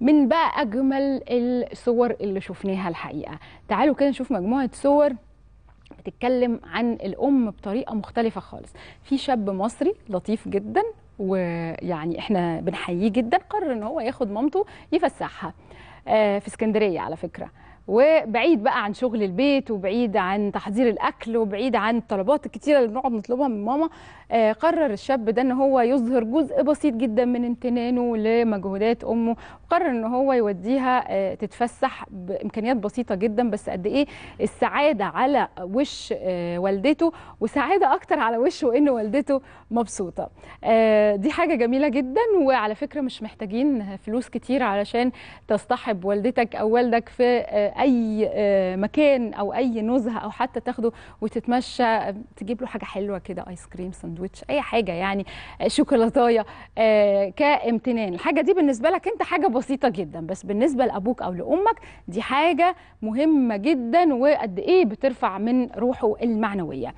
من بقى اجمل الصور اللي شفناها الحقيقه تعالوا كده نشوف مجموعه صور بتتكلم عن الام بطريقه مختلفه خالص في شاب مصري لطيف جدا ويعني احنا بنحييه جدا قرر ان هو ياخد مامته يفسحها آه، في اسكندريه على فكره وبعيد بقى عن شغل البيت وبعيد عن تحضير الاكل وبعيد عن الطلبات الكتيره اللي بنقعد نطلبها من ماما آه قرر الشاب ده ان هو يظهر جزء بسيط جدا من امتنانه لمجهودات امه وقرر ان هو يوديها آه تتفسح بامكانيات بسيطه جدا بس قد ايه السعاده على وش آه والدته وسعاده اكتر على وشه ان والدته مبسوطه آه دي حاجه جميله جدا وعلى فكره مش محتاجين فلوس كتير علشان تصطحب والدتك او والدك في آه، اي آه، مكان او اي نزهه او حتى تاخده وتتمشى تجيب له حاجه حلوه كده ايس كريم ساندوتش اي حاجه يعني آه، شوكولاتايه آه، كامتنان الحاجه دي بالنسبه لك انت حاجه بسيطه جدا بس بالنسبه لابوك او لامك دي حاجه مهمه جدا وقد ايه بترفع من روحه المعنويه